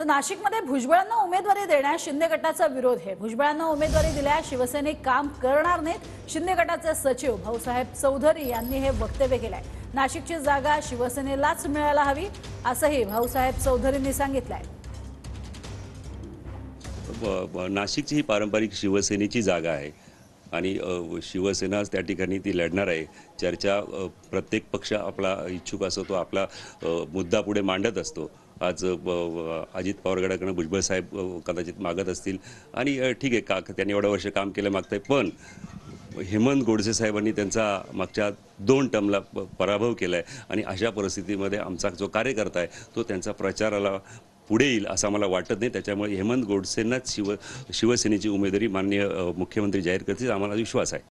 तर नाशिकमध्ये भुजबळांना उमेदवारी देण्यास शिंदे गटाचा विरोध आहे भुजबळांना उमेदवारी दिल्या शिवसेनेत काम करणार नाहीत शिंदे गटाचे सचिव भाऊसाहेब चौधरी यांनी हे वक्तव्य केलंय नाशिकची जागा शिवसेनेलाच मिळायला हवी असंही भाऊसाहेब चौधरींनी सांगितलंय नाशिकची ही पारंपरिक शिवसेनेची जागा आहे आणि शिवसेनाच त्या ठिकाणी ती लढणार आहे चर्चा प्रत्येक पक्ष आपला इच्छुक असो तो आपला मुद्दा पुढे मांडत असतो आज अजित पवारगडाकडनं भुजबळ साहेब कदाचित मागत असतील आणि ठीक आहे का त्यांनी एवढं वर्ष काम केलं आहे पण हेमंत गोडसे साहेबांनी त्यांचा मागच्या दोन टर्मला पराभव केला आहे आणि अशा परिस्थितीमध्ये आमचा जो कार्यकर्ता आहे तो त्यांचा प्रचाराला पुढे येईल असं मला वाटत नाही त्याच्यामुळे हेमंत गोडसेंनाच शिव शिवसेनेची उमेदवारी माननीय मुख्यमंत्री जाहीर करतील आम्हाला विश्वास आहे